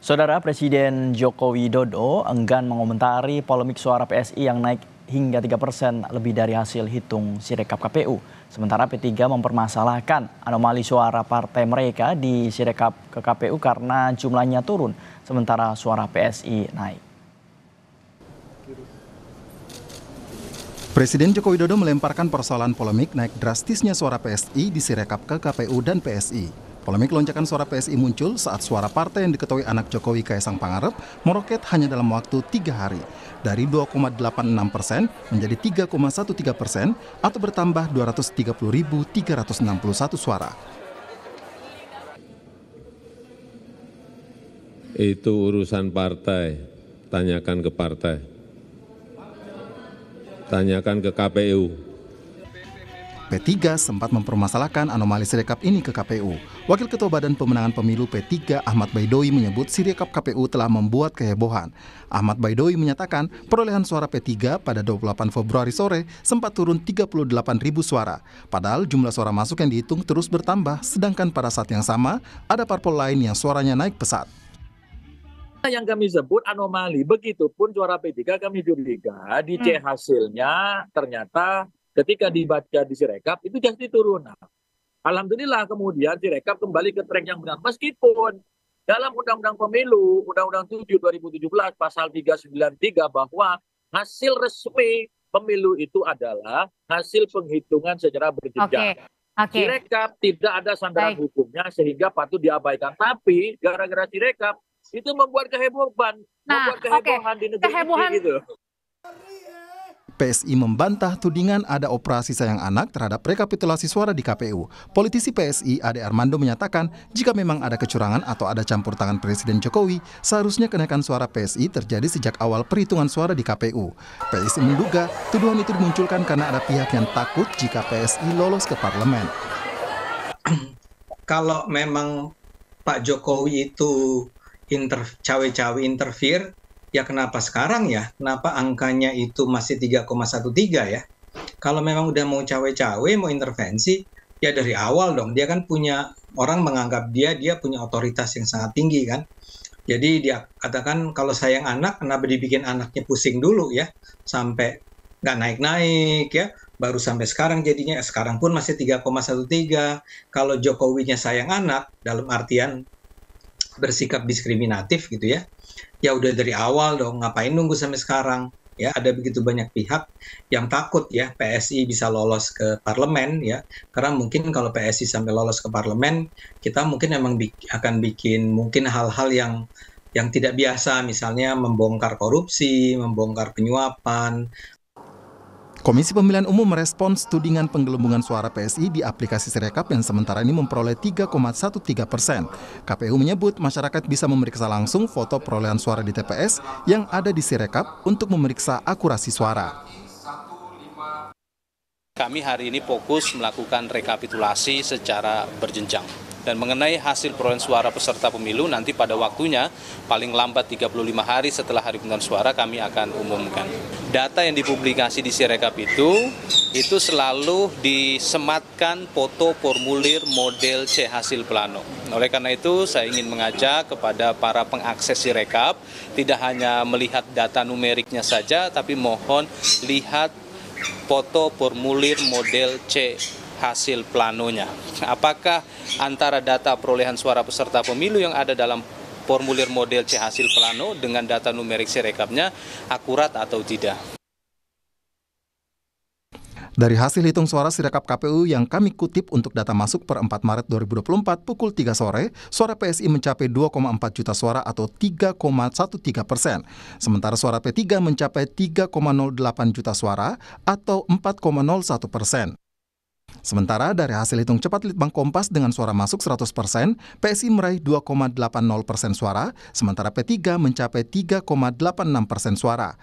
Saudara Presiden Joko Widodo enggan mengomentari polemik suara PSI yang naik hingga 3 persen lebih dari hasil hitung Sirekap KPU. Sementara P3 mempermasalahkan anomali suara partai mereka di Sirekap ke KPU karena jumlahnya turun, sementara suara PSI naik. Presiden Joko Widodo melemparkan persoalan polemik naik drastisnya suara PSI di Sirekap ke KPU dan PSI. Polemik lonjakan suara PSI muncul saat suara partai yang diketahui anak Jokowi Kaisang Pangarep meroket hanya dalam waktu tiga hari. Dari 2,86 persen menjadi 3,13 persen atau bertambah 230.361 suara. Itu urusan partai, tanyakan ke partai. Tanyakan ke KPU. P3 sempat mempermasalahkan anomali sirekap ini ke KPU. Wakil Ketua Badan Pemenangan Pemilu P3 Ahmad Baidowi menyebut sirekap KPU telah membuat kehebohan. Ahmad Baidowi menyatakan perolehan suara P3 pada 28 Februari sore sempat turun 38 ribu suara. Padahal jumlah suara masuk yang dihitung terus bertambah, sedangkan pada saat yang sama ada parpol lain yang suaranya naik pesat. Yang kami sebut anomali, begitupun suara P3 kami curiga di C hmm. hasilnya ternyata Ketika dibaca di Sirekap itu jadi turun. Alhamdulillah kemudian Sirekap kembali ke track yang benar. Meskipun dalam Undang-Undang Pemilu, Undang-Undang 7 2017 pasal 393 bahwa hasil resmi pemilu itu adalah hasil penghitungan secara berjenjang. Okay. Okay. Sirekap tidak ada sandaran Baik. hukumnya sehingga patut diabaikan. Tapi gara-gara Sirekap itu membuat kehebohan, nah, membuat kehebohan okay. di negeri kehebohan. ini gitu. PSI membantah tudingan ada operasi sayang anak terhadap rekapitulasi suara di KPU. Politisi PSI Ade Armando menyatakan jika memang ada kecurangan atau ada campur tangan Presiden Jokowi, seharusnya kenaikan suara PSI terjadi sejak awal perhitungan suara di KPU. PSI menduga tuduhan itu dimunculkan karena ada pihak yang takut jika PSI lolos ke parlemen. Kalau memang Pak Jokowi itu inter, cawe-cawe interfere, ya kenapa sekarang ya? Kenapa angkanya itu masih 3,13 ya? Kalau memang udah mau cawe-cawe, mau intervensi, ya dari awal dong. Dia kan punya orang menganggap dia dia punya otoritas yang sangat tinggi kan. Jadi dia katakan kalau sayang anak, kenapa dibikin anaknya pusing dulu ya, sampai nggak naik-naik ya, baru sampai sekarang jadinya eh, sekarang pun masih 3,13. Kalau Jokowi-nya sayang anak, dalam artian bersikap diskriminatif gitu ya, ya udah dari awal dong ngapain nunggu sampai sekarang ya ada begitu banyak pihak yang takut ya PSI bisa lolos ke parlemen ya karena mungkin kalau PSI sampai lolos ke parlemen kita mungkin emang bi akan bikin mungkin hal-hal yang yang tidak biasa misalnya membongkar korupsi, membongkar penyuapan, Komisi Pemilihan Umum merespons tudingan penggelembungan suara PSI di aplikasi Sirekap yang sementara ini memperoleh 3,13 persen. KPU menyebut masyarakat bisa memeriksa langsung foto perolehan suara di TPS yang ada di Sirekap untuk memeriksa akurasi suara. Kami hari ini fokus melakukan rekapitulasi secara berjenjang dan mengenai hasil perolehan suara peserta pemilu nanti pada waktunya paling lambat 35 hari setelah hari pemungutan suara kami akan umumkan. Data yang dipublikasi di Sirekap itu itu selalu disematkan foto formulir model C hasil plano. Oleh karena itu saya ingin mengajak kepada para pengakses Sirekap tidak hanya melihat data numeriknya saja tapi mohon lihat foto formulir model C hasil planonya. Apakah antara data perolehan suara peserta pemilu yang ada dalam formulir model C hasil plano dengan data numerik sirekapnya akurat atau tidak. Dari hasil hitung suara sirekap KPU yang kami kutip untuk data masuk per 4 Maret 2024 pukul 3 sore, suara PSI mencapai 2,4 juta suara atau 3,13 persen. Sementara suara P3 mencapai 3,08 juta suara atau 4,01 persen. Sementara dari hasil hitung cepat Litbang Kompas dengan suara masuk 100 persen, PSI meraih 2,80 persen suara, sementara P3 mencapai 3,86 persen suara.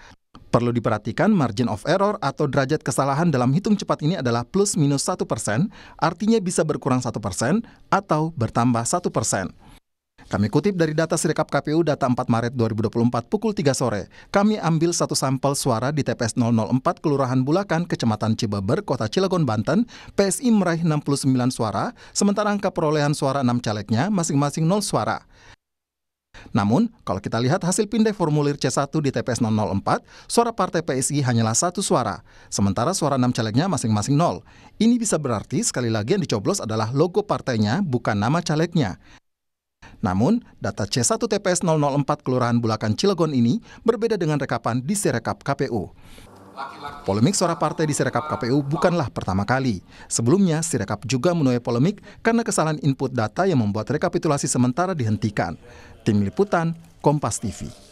Perlu diperhatikan margin of error atau derajat kesalahan dalam hitung cepat ini adalah plus minus 1 persen, artinya bisa berkurang 1 persen atau bertambah 1 persen. Kami kutip dari data Sirekap KPU data 4 Maret 2024 pukul 3 sore. Kami ambil satu sampel suara di TPS 004 Kelurahan Bulakan, Kecamatan Cibeber, Kota Cilegon, Banten. PSI meraih 69 suara, sementara angka perolehan suara 6 calegnya masing-masing 0 suara. Namun, kalau kita lihat hasil pindai formulir C1 di TPS 004, suara partai PSI hanyalah satu suara, sementara suara enam calegnya masing-masing 0. Ini bisa berarti sekali lagi yang dicoblos adalah logo partainya, bukan nama calegnya. Namun, data C1 TPS 004 Kelurahan Bulakan Cilegon ini berbeda dengan rekapan di sirekap KPU. Polemik suara partai di Sirekap KPU bukanlah pertama kali. Sebelumnya, Sirekap juga menuai polemik karena kesalahan input data yang membuat rekapitulasi sementara dihentikan. Tim Liputan, Kompas TV.